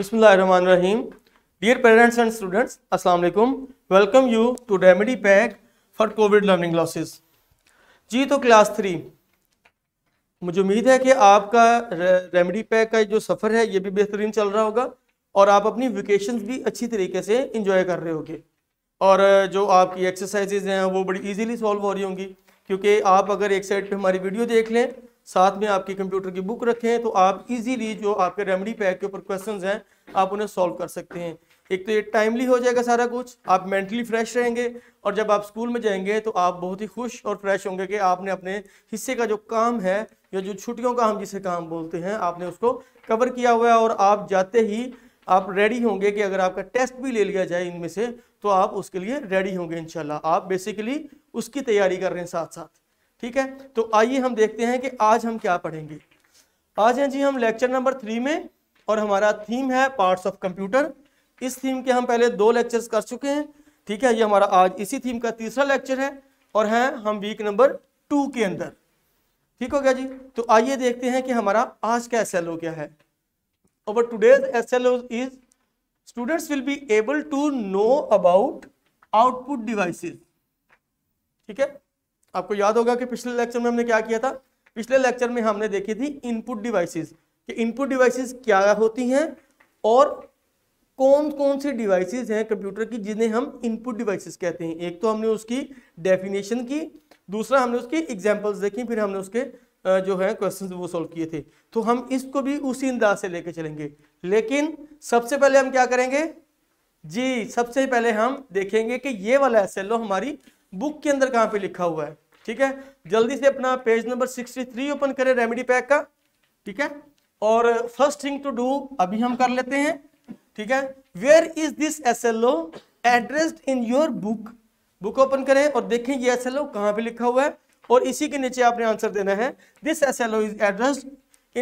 Bismillahirrahmanirrahim. Dear parents and students अस्सलाम वालेकुम welcome you to remedy pack for Covid learning losses जी तो class three मुझे उम्मीद है कि आपका रेमेडी पैक का जो सफ़र है ये भी बेहतरीन चल रहा होगा और आप अपनी वेकेशन भी अच्छी तरीके से इंजॉय कर रहे होगे और जो आपकी एक्सरसाइजेज हैं वो बड़ी ईजीली सॉल्व हो रही होंगी क्योंकि आप अगर एक साइड पर हमारी वीडियो देख लें साथ में आपके कंप्यूटर की बुक रखें तो आप इजीली जो आपके रेमेडी पैक के ऊपर क्वेश्चंस हैं आप उन्हें सॉल्व कर सकते हैं एक तो ये टाइमली हो जाएगा सारा कुछ आप मेंटली फ्रेश रहेंगे और जब आप स्कूल में जाएंगे तो आप बहुत ही खुश और फ्रेश होंगे कि आपने अपने हिस्से का जो काम है या जो छुट्टियों का हम जिसे काम बोलते हैं आपने उसको कवर किया हुआ है और आप जाते ही आप रेडी होंगे कि अगर आपका टेस्ट भी ले लिया जाए इनमें से तो आप उसके लिए रेडी होंगे इनशाला आप बेसिकली उसकी तैयारी कर रहे हैं साथ साथ ठीक है तो आइए हम देखते हैं कि आज हम क्या पढ़ेंगे आज हैं जी हम लेक्चर नंबर थ्री में और हमारा थीम है पार्ट्स ऑफ कंप्यूटर इस थीम के हम पहले दो लेक्चर्स कर चुके हैं ठीक है ये हमारा आज इसी थीम का तीसरा लेक्चर है और हैं हम वीक नंबर टू के अंदर ठीक हो गया जी तो आइए देखते हैं कि हमारा आज का एस क्या है और today's S is students will be able to know about output devices ठीक है आपको याद होगा कि पिछले लेक्चर में हमने क्या किया था पिछले लेक्चर में हमने देखी थी इनपुट डिवाइसेस कि इनपुट डिवाइसेस क्या होती हैं और कौन कौन सी डिवाइसेस हैं कंप्यूटर की जिन्हें हम इनपुट डिवाइसेस कहते हैं एक तो हमने उसकी डेफिनेशन की दूसरा हमने उसकी एग्जाम्पल्स देखी फिर हमने उसके जो है क्वेश्चन वो सॉल्व किए थे तो हम इसको भी उसी अंदाज से लेके चलेंगे लेकिन सबसे पहले हम क्या करेंगे जी सबसे पहले हम देखेंगे कि ये वाला एस हमारी बुक के अंदर कहाँ पे लिखा हुआ है ठीक है जल्दी से अपना पेज नंबर 63 ओपन करें रेमेडी पैक का ठीक है और फर्स्ट थिंग टू डू अभी हम कर लेते हैं ठीक है where is this S L O addressed in your book book open करें और देखें ये एस एल ओ कहाँ पर लिखा हुआ है और इसी के नीचे आपने आंसर देना है this S L O is addressed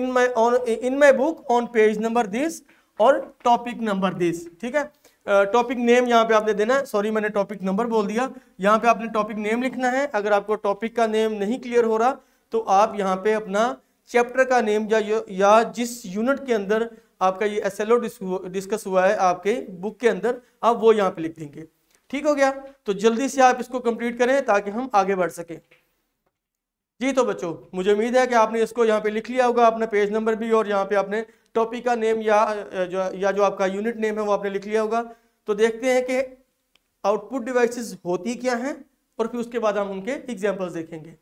in my on in my book on page number this और टॉपिक नंबर दिस ठीक है टॉपिक नेम यहाँ पे आपने देना है सॉरी मैंने टॉपिक नंबर बोल दिया यहाँ पे आपने टॉपिक नेम लिखना है अगर आपको टॉपिक का नेम नहीं क्लियर हो रहा तो आप यहाँ पे अपना चैप्टर का नेम या या जिस यूनिट के अंदर आपका ये एस डिस्कस हुआ है आपके बुक के अंदर आप वो यहाँ पे लिख देंगे ठीक हो गया तो जल्दी से आप इसको कंप्लीट करें ताकि हम आगे बढ़ सकें जी तो बच्चों मुझे उम्मीद है कि आपने इसको यहाँ पे लिख लिया होगा आपने पेज नंबर भी और यहाँ पे आपने टॉपिक का नेम या जो या जो आपका यूनिट नेम है वो आपने लिख लिया होगा तो देखते हैं कि आउटपुट डिवाइसेस होती क्या हैं और फिर उसके बाद हम उनके एग्जाम्पल्स देखेंगे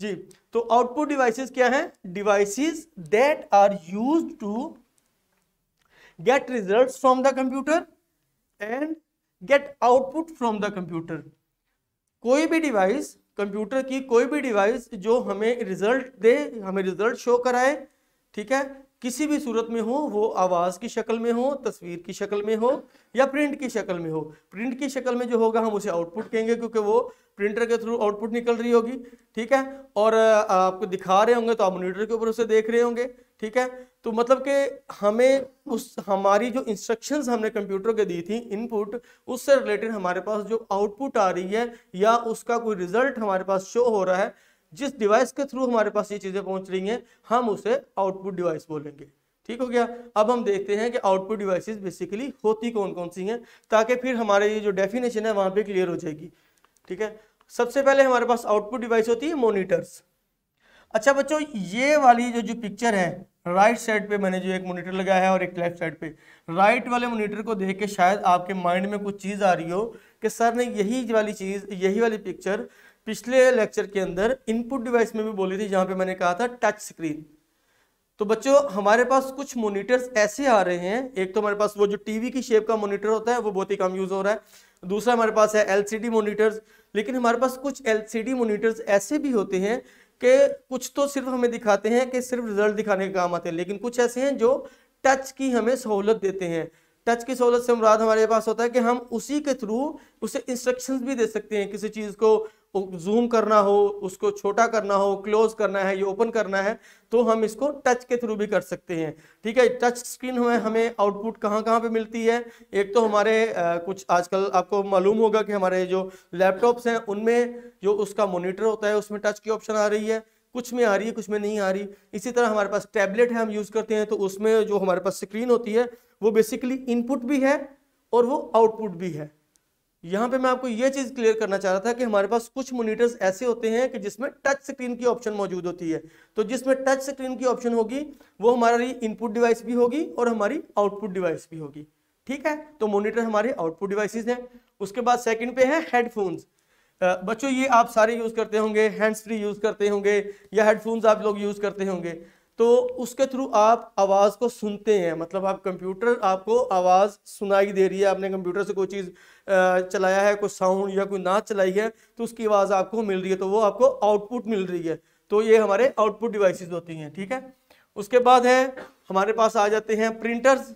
जी तो आउटपुट डिवाइसेस क्या हैं devices that are use to get result from the computer and get output from the computer कोई भी डिवाइस कंप्यूटर की कोई भी डिवाइस जो हमें रिजल्ट दे हमें रिजल्ट शो कराए ठीक है किसी भी सूरत में हो वो आवाज़ की शक्ल में हो तस्वीर की शक्ल में हो या प्रिंट की शक्ल में हो प्रिंट की शक्ल में जो होगा हम उसे आउटपुट कहेंगे क्योंकि वो प्रिंटर के थ्रू आउटपुट निकल रही होगी ठीक है और आपको दिखा रहे होंगे तो आप मोनीटर के ऊपर उसे देख रहे होंगे ठीक है तो मतलब कि हमें उस हमारी जो इंस्ट्रक्शंस हमने कंप्यूटर के दी थी इनपुट उससे रिलेटेड हमारे पास जो आउटपुट आ रही है या उसका कोई रिजल्ट हमारे पास शो हो रहा है जिस डिवाइस के थ्रू हमारे पास ये चीज़ें पहुंच रही हैं हम उसे आउटपुट डिवाइस बोलेंगे ठीक हो गया अब हम देखते हैं कि आउटपुट डिवाइसेस बेसिकली होती कौन कौन सी हैं ताकि फिर हमारे ये जो डेफिनेशन है वहाँ पे क्लियर हो जाएगी ठीक है सबसे पहले हमारे पास आउटपुट डिवाइस होती है मोनिटर्स अच्छा बच्चों ये वाली जो जो पिक्चर है राइट साइड पे मैंने जो एक मोनीटर लगाया है और एक लेफ्ट साइड पे राइट वाले मोनीटर को देख के शायद आपके माइंड में कुछ चीज़ आ रही हो कि सर ने यही वाली चीज़ यही वाली पिक्चर पिछले लेक्चर के अंदर इनपुट डिवाइस में भी बोली थी जहाँ पे मैंने कहा था टच स्क्रीन तो बच्चों हमारे पास कुछ मोनिटर्स ऐसे आ रहे हैं एक तो हमारे पास वो जो टीवी की शेप का मोनिटर होता है वो बहुत ही कम यूज हो रहा है दूसरा हमारे पास है एलसीडी मोनिटर्स लेकिन हमारे पास कुछ एलसीडी मोनिटर्स ऐसे भी होते हैं कि कुछ तो सिर्फ हमें दिखाते हैं कि सिर्फ रिजल्ट दिखाने के काम आते हैं लेकिन कुछ ऐसे हैं जो टच की हमें सहूलत देते हैं टच की सहूलत से मुराद हमारे पास होता है कि हम उसी के थ्रू उसे इंस्ट्रक्शंस भी दे सकते हैं किसी चीज़ को जूम करना हो उसको छोटा करना हो क्लोज करना है ये ओपन करना है तो हम इसको टच के थ्रू भी कर सकते हैं ठीक है टच स्क्रीन में हमें आउटपुट कहाँ कहाँ पे मिलती है एक तो हमारे आ, कुछ आजकल आपको मालूम होगा कि हमारे जो लैपटॉप्स हैं उनमें जो उसका मोनीटर होता है उसमें टच की ऑप्शन आ रही है कुछ में आ रही है कुछ में नहीं आ रही इसी तरह हमारे पास टैबलेट है हम यूज़ करते हैं तो उसमें जो हमारे पास स्क्रीन होती है वो बेसिकली इनपुट भी है और वो आउटपुट भी है यहाँ पे मैं आपको ये चीज़ क्लियर करना चाह रहा था कि हमारे पास कुछ मोनिटर्स ऐसे होते हैं कि जिसमें टच स्क्रीन की ऑप्शन मौजूद होती है तो जिसमें टच स्क्रीन की ऑप्शन होगी वो हमारी इनपुट डिवाइस भी होगी और हमारी आउटपुट डिवाइस भी होगी ठीक है तो मोनिटर हमारे आउटपुट डिवाइसेस हैं उसके बाद सेकंड पे है हेडफोन्स बच्चों ये आप सारे यूज़ करते होंगे हैंड्स फ्री यूज़ करते होंगे या हेडफोन्स आप लोग यूज़ करते होंगे तो उसके थ्रू आप आवाज़ को सुनते हैं मतलब आप कंप्यूटर आपको आवाज़ सुनाई दे रही है आपने कंप्यूटर से कोई चीज़ चलाया है कोई साउंड या कोई नाच चलाई है तो उसकी आवाज़ आपको मिल रही है तो वो आपको आउटपुट मिल रही है तो ये हमारे आउटपुट डिवाइसेस होती हैं ठीक है उसके बाद है हमारे पास आ जाते हैं प्रिंटर्स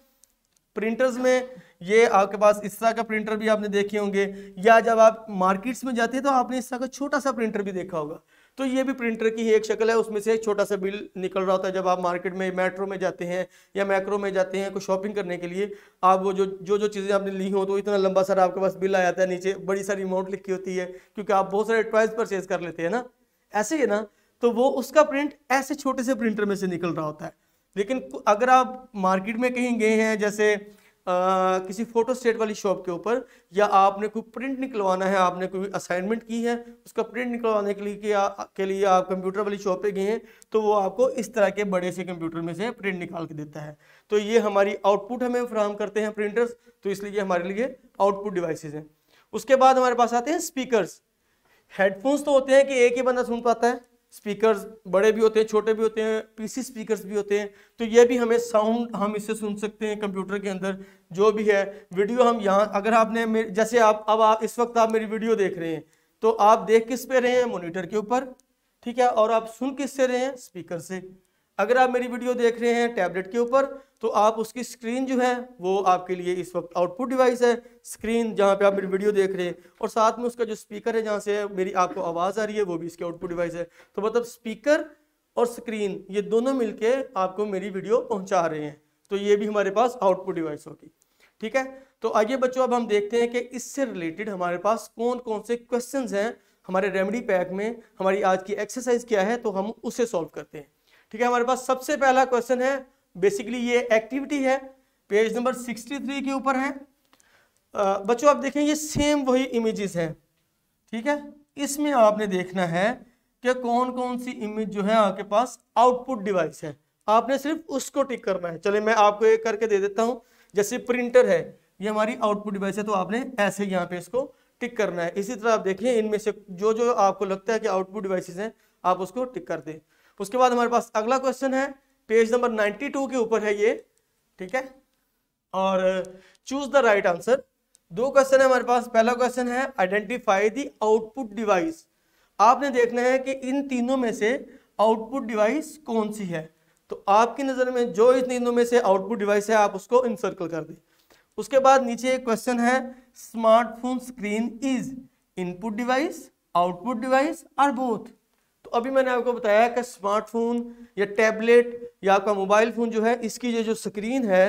प्रिंटर्स में ये आपके पास तरह का प्रिंटर भी आपने देखे होंगे या जब आप मार्केट्स में जाते हैं तो आपने तरह का छोटा सा प्रिंटर भी देखा होगा तो ये भी प्रिंटर की ही एक शक्ल है उसमें से एक छोटा सा बिल निकल रहा होता है जब आप मार्केट में मेट्रो में जाते हैं या मैक्रो में जाते हैं कोई शॉपिंग करने के लिए आप वो जो जो जो चीज़ें आपने ली हो तो इतना लंबा सारा आपके पास बिल आ जाता है नीचे बड़ी सारी अमाउंट लिखी होती है क्योंकि आप बहुत सारे टॉयज परचेज कर लेते हैं ना ऐसे ही ना तो वो उसका प्रिंट ऐसे छोटे से प्रिंटर में से निकल रहा होता है लेकिन अगर आप मार्केट में कहीं गए हैं जैसे आ, किसी फोटो स्टेट वाली शॉप के ऊपर या आपने कोई प्रिंट निकलवाना है आपने कोई असाइनमेंट की है उसका प्रिंट निकलवाने के लिए के, आ, के लिए आप कंप्यूटर वाली शॉप पे गए हैं तो वो आपको इस तरह के बड़े से कंप्यूटर में से प्रिंट निकाल के देता है तो ये हमारी आउटपुट हमें फ्राहम करते हैं प्रिंटर्स तो इसलिए ये हमारे लिए आउटपुट डिवाइसेज हैं उसके बाद हमारे पास आते हैं स्पीकरस हेडफोन्स तो होते हैं कि एक ही बंदा सुन पाता है स्पीकर्स बड़े भी होते हैं छोटे भी होते हैं पीसी स्पीकर्स भी होते हैं तो ये भी हमें साउंड हम इससे सुन सकते हैं कंप्यूटर के अंदर जो भी है वीडियो हम यहाँ अगर आपने जैसे आप अब आप इस वक्त आप मेरी वीडियो देख रहे हैं तो आप देख किस पे रहे हैं मोनीटर के ऊपर ठीक है और आप सुन किस से रहे हैं स्पीकर से अगर आप मेरी वीडियो देख रहे हैं टैबलेट के ऊपर तो आप उसकी स्क्रीन जो है वो आपके लिए इस वक्त आउटपुट डिवाइस है स्क्रीन जहाँ पे आप मेरी वीडियो देख रहे हैं और साथ में उसका जो स्पीकर है जहाँ से मेरी आपको आवाज़ आ रही है वो भी इसके आउटपुट डिवाइस है तो मतलब स्पीकर और स्क्रीन ये दोनों मिलके आपको मेरी वीडियो पहुँचा रहे हैं तो ये भी हमारे पास आउटपुट डिवाइस होगी ठीक है तो आइए बच्चों अब हम देखते हैं कि इससे रिलेटेड हमारे पास कौन कौन से क्वेश्चन हैं हमारे रेमेडी पैक में हमारी आज की एक्सरसाइज क्या है तो हम उसे सॉल्व करते हैं ठीक है हमारे पास सबसे पहला क्वेश्चन है बेसिकली ये एक्टिविटी है पेज नंबर सिक्सटी थ्री के ऊपर है बच्चों आप देखें ये सेम वही इमेजेस हैं ठीक है इसमें आपने देखना है कि कौन कौन सी इमेज जो है आपके पास आउटपुट डिवाइस है आपने सिर्फ उसको टिक करना है चलिए मैं आपको एक करके दे देता हूँ जैसे प्रिंटर है ये हमारी आउटपुट डिवाइस है तो आपने ऐसे यहाँ पे इसको टिक करना है इसी तरह आप देखिए इनमें से जो जो आपको लगता है कि आउटपुट डिवाइसेस हैं आप उसको टिक कर दें उसके बाद हमारे पास अगला क्वेश्चन है पेज नंबर 92 के ऊपर है ये ठीक है और चूज द राइट आंसर दो क्वेश्चन है हमारे पास पहला क्वेश्चन है आइडेंटिफाई द आउटपुट डिवाइस आपने देखना है कि इन तीनों में से आउटपुट डिवाइस कौन सी है तो आपकी नज़र में जो इन तीनों में से आउटपुट डिवाइस है आप उसको इंसर्कल कर दें उसके बाद नीचे एक क्वेश्चन है smartphone screen is input device output device और बोथ तो अभी मैंने आपको बताया कि स्मार्टफोन या टैबलेट या आपका मोबाइल फ़ोन जो है इसकी ये जो स्क्रीन है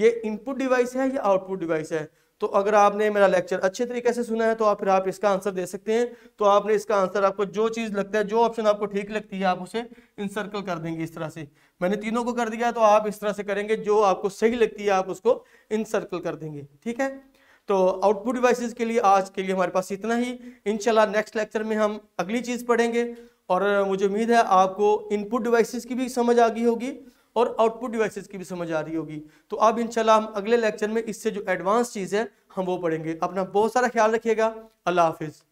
ये इनपुट डिवाइस है या आउटपुट डिवाइस है तो अगर आपने मेरा लेक्चर अच्छे तरीके से सुना है तो आप फिर आप इसका आंसर दे सकते हैं तो आपने इसका आंसर आपको जो चीज़ लगता है जो ऑप्शन आपको ठीक लगती है आप उसे इंसर्कल कर देंगे इस तरह से मैंने तीनों को कर दिया तो आप इस तरह से करेंगे जो आपको सही लगती है आप उसको इंसर्कल कर देंगे ठीक है तो आउटपुट डिवाइसेस के लिए आज के लिए हमारे पास इतना ही इनशाला नेक्स्ट लेक्चर में हम अगली चीज़ पढ़ेंगे और मुझे उम्मीद है आपको इनपुट डिवाइसेस की भी समझ आ गई होगी और आउटपुट डिवाइसेस की भी समझ आ रही होगी तो अब इंशाल्लाह हम अगले लेक्चर में इससे जो एडवांस चीज़ है हम वो पढ़ेंगे अपना बहुत सारा ख्याल रखिएगा अल्लाह हाफिज़